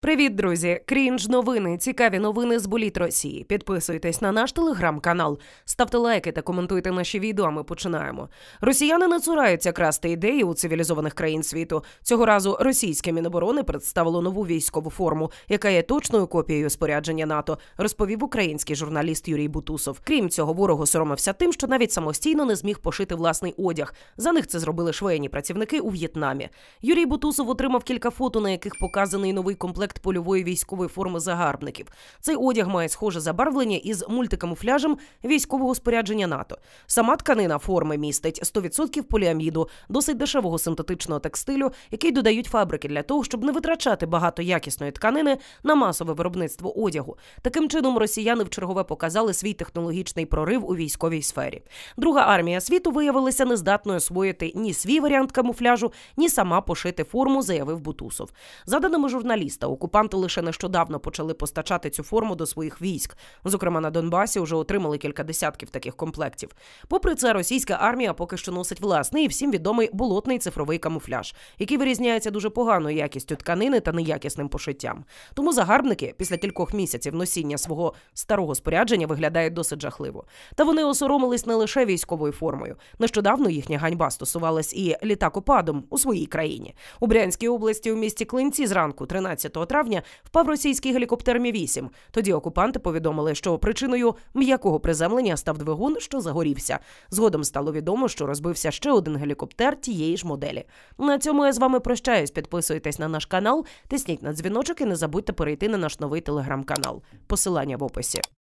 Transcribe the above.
Привіт, друзі! Крінж новини. Цікаві новини з боліт Росії. Підписуйтесь на наш телеграм-канал, ставте лайки та коментуйте наші відео. Ми починаємо. Росіяни не цураються красти ідеї у цивілізованих країн світу. Цього разу російське міноборони представило нову військову форму, яка є точною копією спорядження НАТО. Розповів український журналіст Юрій Бутусов. Крім цього, ворогу соромився тим, що навіть самостійно не зміг пошити власний одяг. За них це зробили швейні працівники у В'єтнамі. Юрій Бутусов отримав кілька фото, на яких показаний новий комплект комплект польової військової форми загарбників. Цей одяг має схоже забарвлення із мультикамуфляжем військового спорядження НАТО. Сама тканина форми містить 100% поліаміду, досить дешевого синтетичного текстилю, який додають фабрики для того, щоб не витрачати багато якісної тканини на масове виробництво одягу. Таким чином росіяни в чергове показали свій технологічний прорив у військовій сфері. Друга армія світу виявилася нездатною освоїти ні свій варіант камуфляжу, ні сама пошити форму, заявив Бутусов. За даними журналіста, у Окупанти лише нещодавно почали постачати цю форму до своїх військ. Зокрема, на Донбасі вже отримали кілька десятків таких комплектів. Попри це, російська армія поки що носить власний і всім відомий болотний цифровий камуфляж, який вирізняється дуже поганою якістю тканини та неякісним пошиттям. Тому загарбники після кількох місяців носіння свого старого спорядження виглядають досить жахливо. Та вони осоромились не лише військовою формою. Нещодавно їхня ганьба стосувалась і літакопадом у своїй країні у Брянській області у місті Клинці зранку, 13 травня впав російський гелікоптер Мі 8 Тоді окупанти повідомили, що причиною м'якого приземлення став двигун, що загорівся. Згодом стало відомо, що розбився ще один гелікоптер тієї ж моделі. На цьому я з вами прощаюсь. Підписуйтесь на наш канал, тисніть на дзвіночок і не забудьте перейти на наш новий телеграм-канал. Посилання в описі.